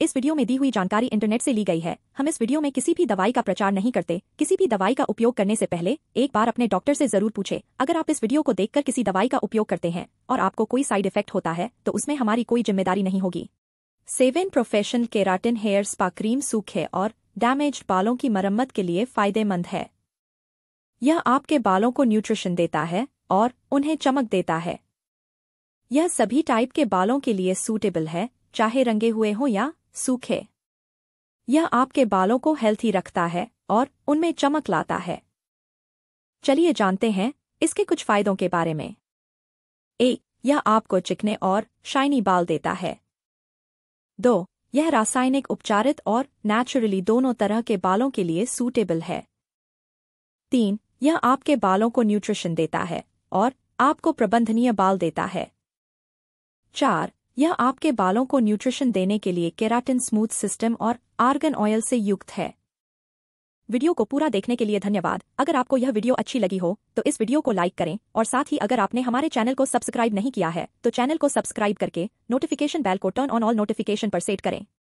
इस वीडियो में दी हुई जानकारी इंटरनेट से ली गई है हम इस वीडियो में किसी भी दवाई का प्रचार नहीं करते किसी भी दवाई का उपयोग करने से पहले एक बार अपने डॉक्टर से जरूर पूछे अगर आप इस वीडियो को देखकर किसी दवाई का उपयोग करते हैं और आपको कोई साइड इफेक्ट होता है तो उसमें हमारी कोई जिम्मेदारी नहीं होगी seven profession keratin hair spa cream सूखे और डैमेज बालों की मरम्मत के लिए फायदेमंद है यह आपके बालों को न्यूट्रिशन देता है और उन्हें चमक देता है यह सभी टाइप के बालों के लिए सूटेबल है चाहे रंगे हुए हों या सूखे यह आपके बालों को हेल्थी रखता है और उनमें चमक लाता है चलिए जानते हैं इसके कुछ फायदों के बारे में एक यह आपको चिकने और शाइनी बाल देता है दो यह रासायनिक उपचारित और नेचुरली दोनों तरह के बालों के लिए सूटेबल है तीन यह आपके बालों को न्यूट्रिशन देता है और आपको प्रबंधनीय बाल देता है चार यह आपके बालों को न्यूट्रिशन देने के लिए केराटिन स्मूथ सिस्टम और आर्गन ऑयल से युक्त है वीडियो को पूरा देखने के लिए धन्यवाद अगर आपको यह वीडियो अच्छी लगी हो तो इस वीडियो को लाइक करें और साथ ही अगर आपने हमारे चैनल को सब्सक्राइब नहीं किया है तो चैनल को सब्सक्राइब करके नोटिफिकेशन बैल को टर्न ऑन ऑल नोटिफिकेशन पर सेट करें